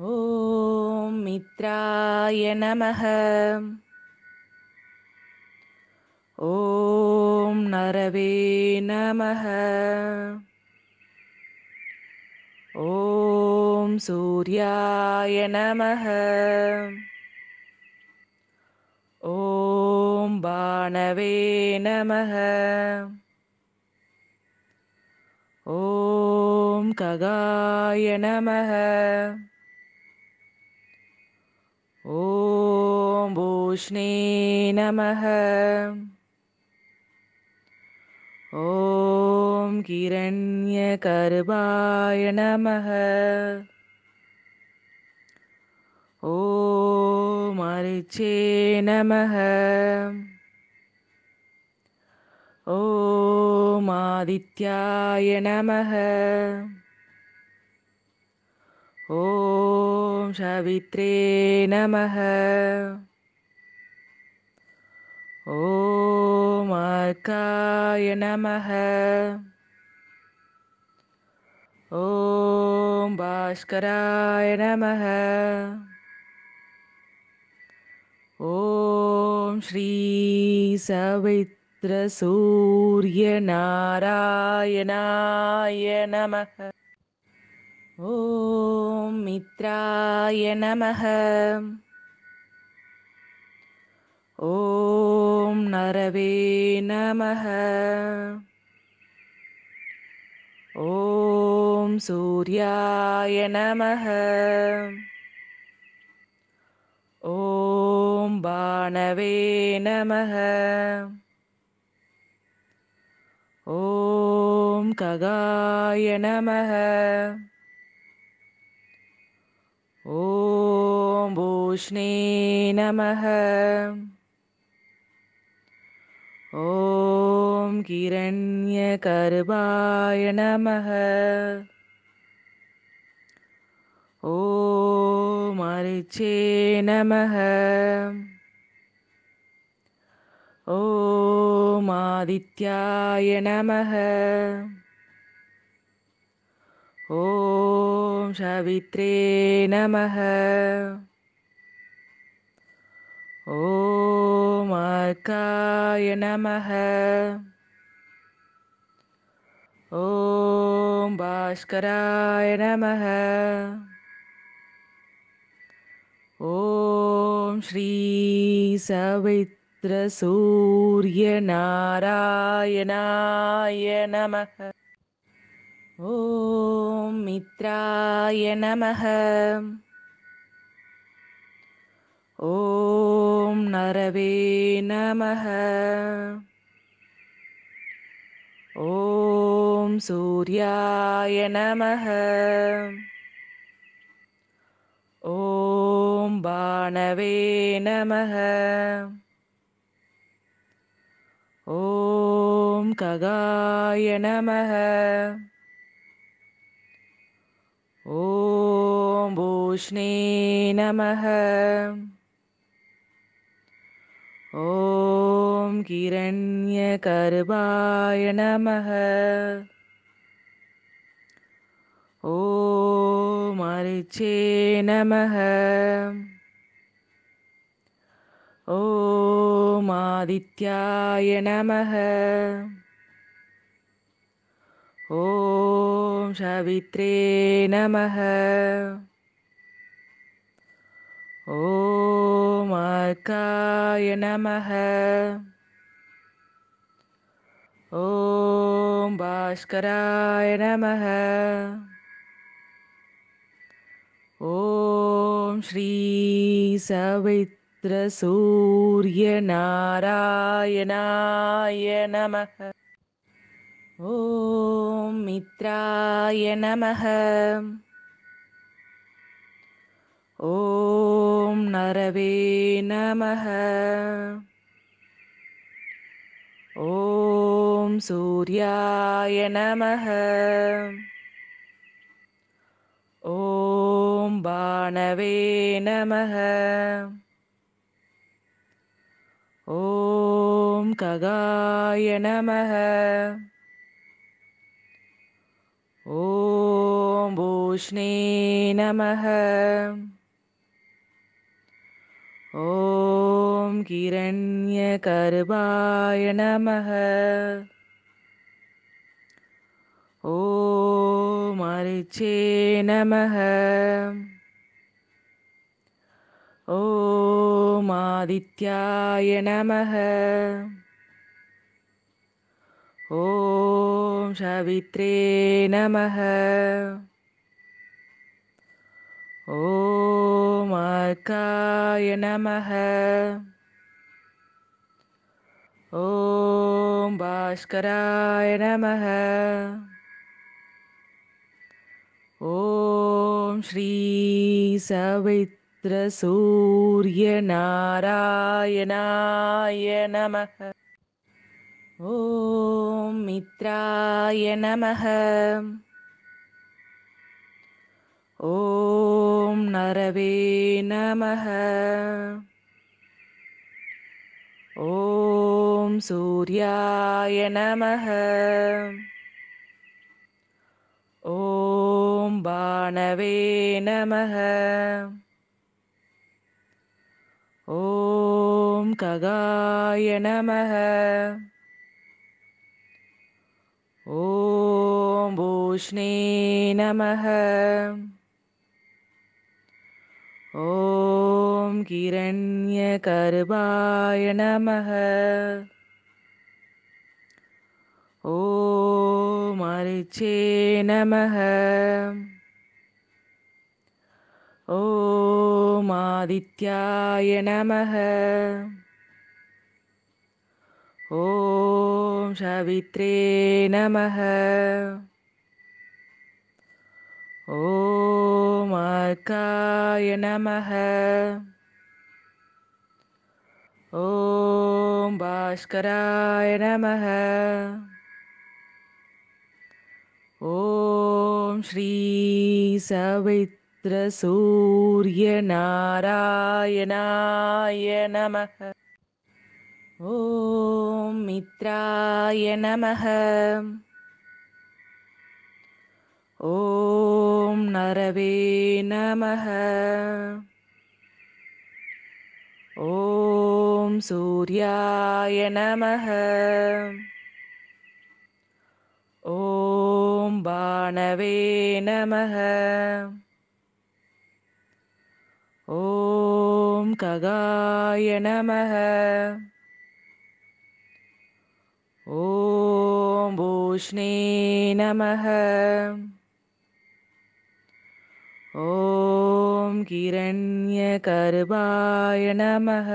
ॐ मित्राय नमः ॐ नरवे नमः ॐ सूर्याय नमः ॐ बाणवे नमः ॐ गगाय नमः कृष्णे नमः ॐ किरण्यकर्वाय नमः ॐ मरिचे नमः ॐ आदित्याय नमः ॐ सवित्रे नमः य नमः ॐ भास्कराय नमः ॐ श्रीसवित्रसूर्यनारायणाय नमः ॐ मित्राय नमः ॐ नरवे नमः ॐ सूर्याय नमः ॐ बाणवे नमः ॐ गगाय नमः ॐ भूष्णे नमः ॐ किरण्यकर्बाय नमः ॐ अर्चे नमः ॐ आदित्याय नमः ॐ सवित्रे नमः ॐ अर्काय नमः ॐ भास्कराय नमः ॐ श्रीसवित्रसूर्यनारायणाय नमः ॐ मित्राय नमः ॐ नरवे नमः ॐ सूर्याय नमः ॐ बाणवे नमः ॐ गगाय नमः ॐ भूष्णे नमः ॐ किरण्यकर्बाय नमः ॐ अर्चे नमः ॐ आदित्याय नमः ॐ सवित्रे नमः ॐ मार्काय नमः ॐ भास्कराय नमः ॐ श्रीसवित्रसूर्यनारायणाय नमः ॐ मित्राय नमः ॐ नरवे नमः ॐ सूर्याय नमः ॐ बाणवे नमः ॐ खगाय नमः ॐ भूष्णे नमः ॐ किरण्यकर्बाय नमः ॐ अर्चे नमः ॐ आदित्याय नमः ॐ सवित्रे नमः य नमः ॐ भास्कराय नमः ॐ श्रीसवित्रसूर्यनारायणाय नमः ॐ मित्राय नमः ஓம் நரவே நமக ஓம் சூர்யாய நமக ஓம் பாணவே நமக ஓம் ககாய நமக ஓம் பூஷ்ணே நமக ॐ किरण्यकर्बाय नमः ॐ मृचे नमः ॐ आदित्याय नमः ॐ सवित्रे नमः ॐ मार्काय नमः ॐ भास्कराय नमः ॐ श्रीसवित्रसूर्यनारायणाय नमः ॐ मित्राय नमः ॐ नरवे नमः ॐ सूर्याय नमः ॐ बाणवे नमः ॐ गगाय नमः ॐ भूष्णे नमः ॐ किरण्यकर्बाय नमः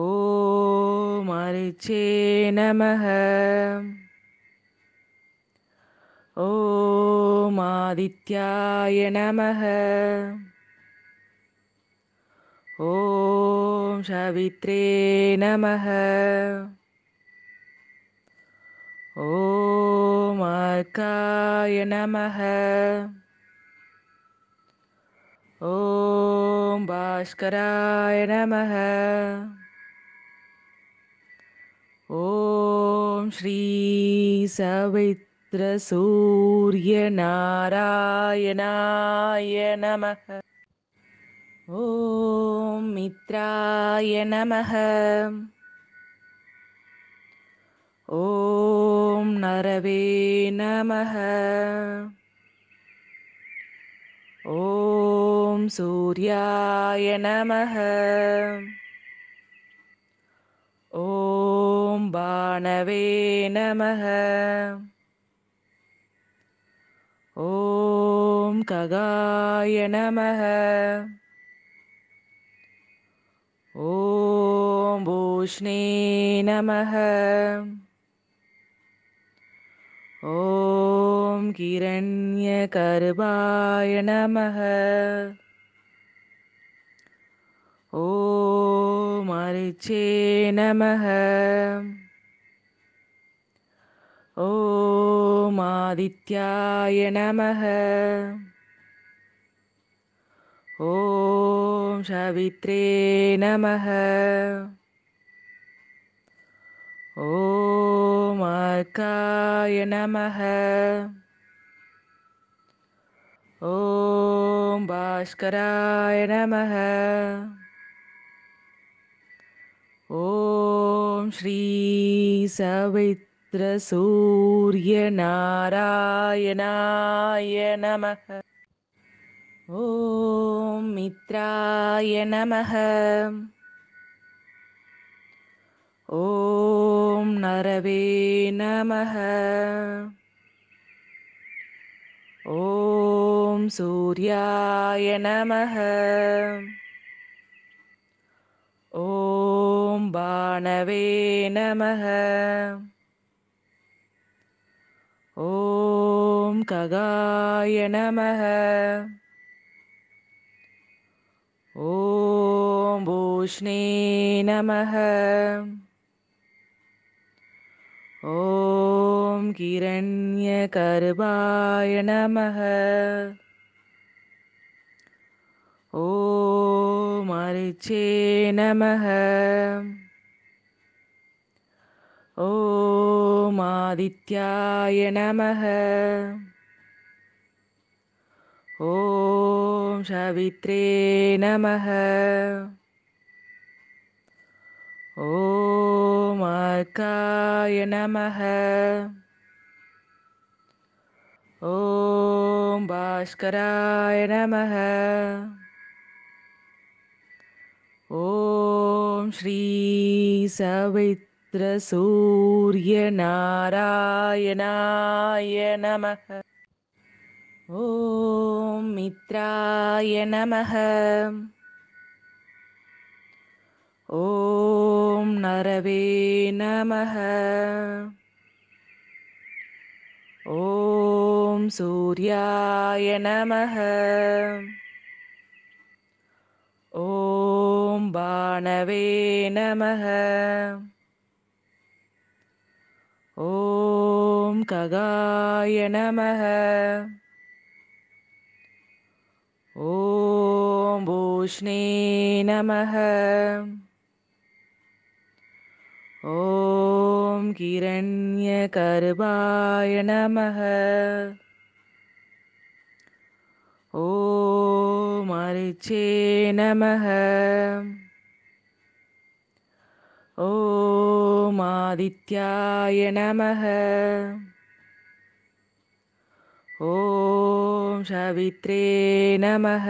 ॐ मर्चे नमः ॐ आदित्याय नमः ॐ सवित्रे नमः ॐ मार्काय नमः ॐ भास्कराय नमः ॐ श्रीसवित्रसूर्यनारायणाय नमः ॐ मित्राय नमः ॐ नरवे नमः ॐ सूर्याय नमः ॐ बाणवे नमः ॐ गगाय नमः ॐ भूष्णे नमः ॐ किरण्यकर्बाय नमः ॐ मर्चे नमः ॐ आदित्याय नमः ॐ सवित्रे नमः य नमः ॐ भास्कराय नमः ॐ श्रीसवित्रसूर्यनारायणाय नमः ॐ मित्राय नमः ஓம் நரவே நமக ஓம் சூர்யாய நமக ஓம் பாணவே நமக ஓம் ககாய நமக ஓம் பூஷ்ணே நமக ॐ किरण्यकर्बाय नमः ॐ नमः ॐ आदित्याय नमः ॐ सवित्रे नमः ॐ मार्काय नमः ॐ भास्कराय नमः ॐ श्रीसवित्रसूर्यनारायणाय नमः ॐ मित्राय नमः ஓம் நரவே நமக ஓம் சூர்யாய நமக ஓம் பாணவே நமக ஓம் ககாய நமக ஓம் பூஷ்ணே நமக ॐ किरण्यकर्वाय नमः ॐ मर्चे नमः ॐ आदित्याय नमः ॐ सवित्रे नमः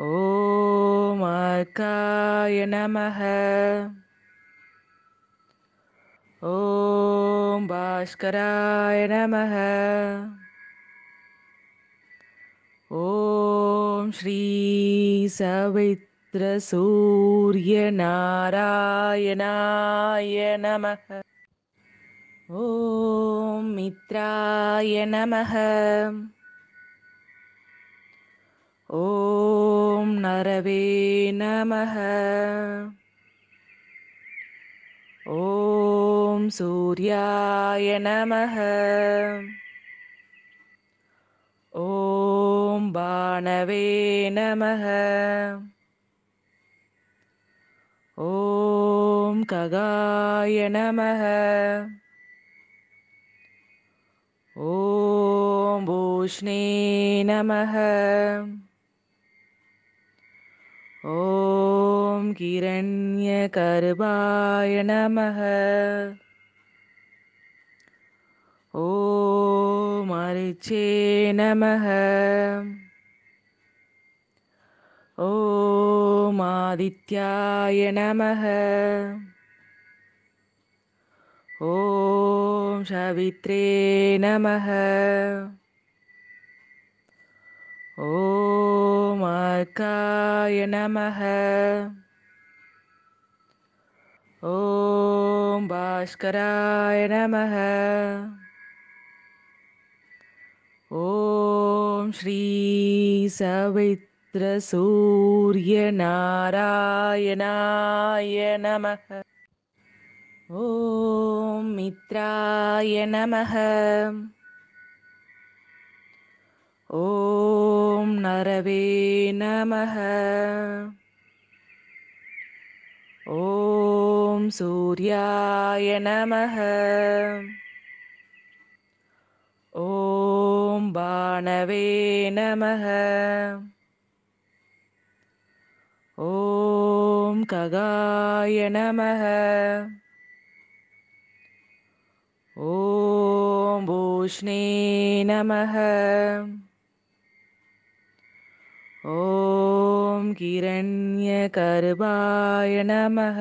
ॐ मार्काय नमः ॐ भास्कराय नमः ॐ श्रीसवित्रसूर्यनारायणाय नमः ॐ मित्राय नमः ॐ नरवे नमः ॐ सूर्याय नमः ॐ बाणवे नमः ॐ कगाय नमः ॐ भूष्णे नमः ॐ किरण्यकर्वाय नमः ॐ मर्चे नमः ॐ आदित्याय नमः ॐ सवित्रे नमः य नमः ॐ भास्कराय नमः ॐ श्रीसवित्रसूर्यनारायणाय नमः ॐ मित्राय नमः ॐ नरवे नमः ॐ सूर्याय नमः ॐ बाणवे नमः ॐ गगाय नमः ॐ भूष्णे नमः ॐ किरण्यकर्वाय नमः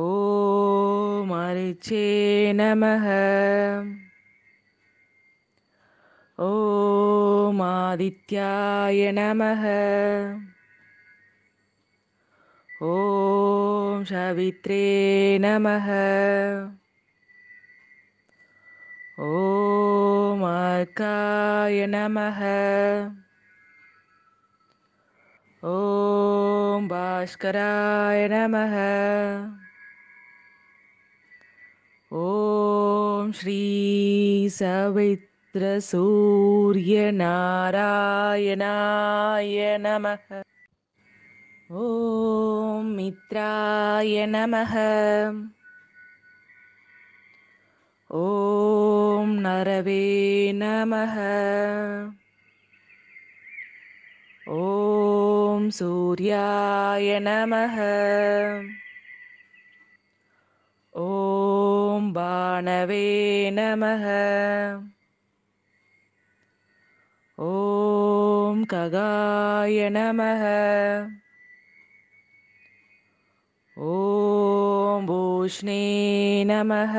ॐ मर्चे नमः ॐ आदित्याय नमः ॐ सवित्रे नमः ॐ मार्काय नमः ॐ भास्कराय नमः ॐ श्रीसवित्रसूर्यनारायणाय नमः ॐ मित्राय नमः ॐ नरवे नमः ॐ सूर्याय नमः ॐ बाणवे नमः ॐ कगाय नमः ॐ भूष्णे नमः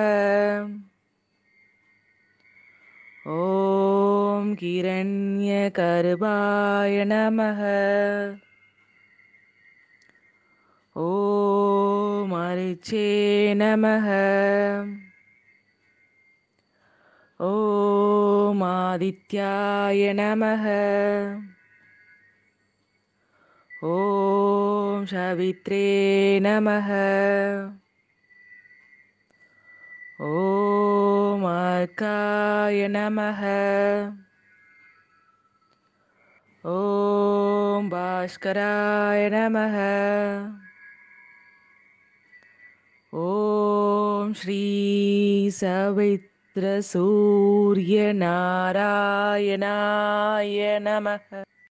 ॐ ्यकर्बाय नमः ॐ माचे नमः ॐ आदित्याय नमः ॐ सवित्रे नमः ॐ मार्काय नमः ॐ भास्कराय नमः ॐ श्रीसवित्रसूर्यनारायणाय नमः